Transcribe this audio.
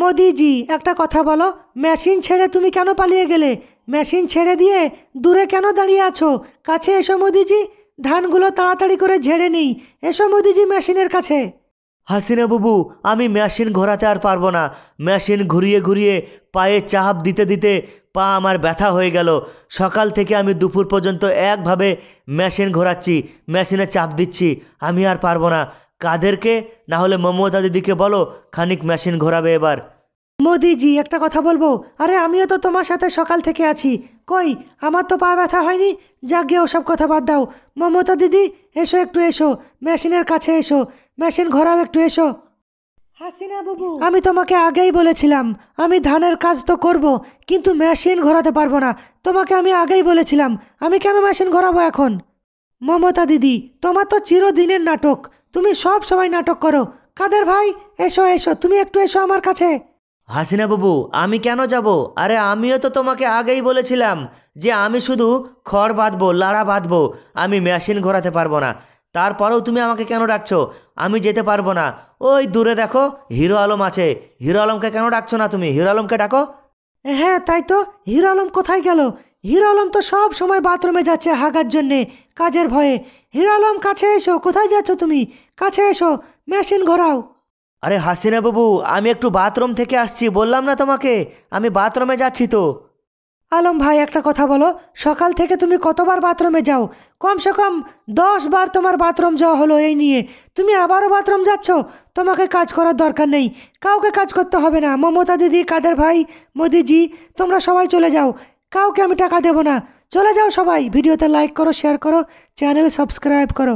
মোদিজি একটা কথা বলো মেশিন ছেড়ে তুমি কেন পালিয়ে গেলে মেশিন ছেড়ে দিয়ে দূরে কেন দাঁড়িয়ে আছো কাছে এসো মোদিজি ধানগুলো তাড়াতাড়ি করে ঝেড়ে নিই এসো মোদিজি মেশিনের কাছে হাসিনা বাবু আমি মেশিন ঘোরাতে আর পারবো না মেশিন ঘুরিয়ে ঘুরিয়ে পায়ে চাপ দিতে দিতে পা আমার ব্যথা হয়ে গেল সকাল থেকে আমি দুপুর পর্যন্ত একভাবে মেশিন ঘোরাচ্ছি মেশিনে চাপ দিচ্ছি আমি আর পারবো না কাদেরকে না হলে মমতা দিদিকে বলো খানিক মেশিন ঘোরাবে এবার মোদিজি একটা কথা বলবো আরে আমিও তো তোমার সাথে সকাল থেকে আছি কই আমার তো পা ব্যথা হয়নি গিয়ে ওসব কথা বাদ দাও মমতা দিদি এসো একটু এসো মেশিনের কাছে এসো মেশিন ঘোরাও একটু এসো হাসিনা বাবু আমি তোমাকে আগেই বলেছিলাম আমি ধানের কাজ তো করব কিন্তু মেশিন ঘোরাতে পারবো না তোমাকে আমি আগেই বলেছিলাম আমি কেন মেশিন ঘোরাবো এখন মমতা দিদি তোমার তো চিরদিনের নাটক তুমি সব সময় নাটক করো কাদের ভাই এসো এসো তুমি একটু এসো আমার কাছে হাসিনা বাবু আমি কেন যাব আরে আমিও তো তোমাকে আগেই বলেছিলাম যে আমি শুধু খড় বাঁধবো লাড়া বাঁধবো আমি মেশিন ঘোরাতে পারবো না তারপরেও তুমি আমাকে কেন ডাকছো আমি যেতে পারবো না ওই দূরে দেখো হিরো আলম আছে হিরো আলমকে কেন ডাকছো না তুমি হিরো আলমকে ডাকো হ্যাঁ তাই তো হিরো আলম কোথায় গেল হিরো আলম তো সব সময় বাথরুমে যাচ্ছে হাগার জন্যে কাজের ভয়ে হিরো আলম কাছে এসো কোথায় যাচ্ছ তুমি কাছে এসো মেশিন ঘোরাও আরে হাসিনা বাবু আমি একটু বাথরুম থেকে আসছি বললাম না তোমাকে আমি বাথরুমে যাচ্ছি তো আলম ভাই একটা কথা বলো সকাল থেকে তুমি কতবার বাথরুমে যাও কমসে কম দশ বার তোমার বাথরুম যাওয়া হলো এই নিয়ে তুমি আবারও বাথরুম যাচ্ছ তোমাকে কাজ করার দরকার নেই কাউকে কাজ করতে হবে না মমতা দিদি কাদের ভাই মোদিজি তোমরা সবাই চলে যাও কাউকে আমি টাকা দেব না চলে যাও সবাই ভিডিওতে লাইক করো শেয়ার করো চ্যানেল সাবস্ক্রাইব করো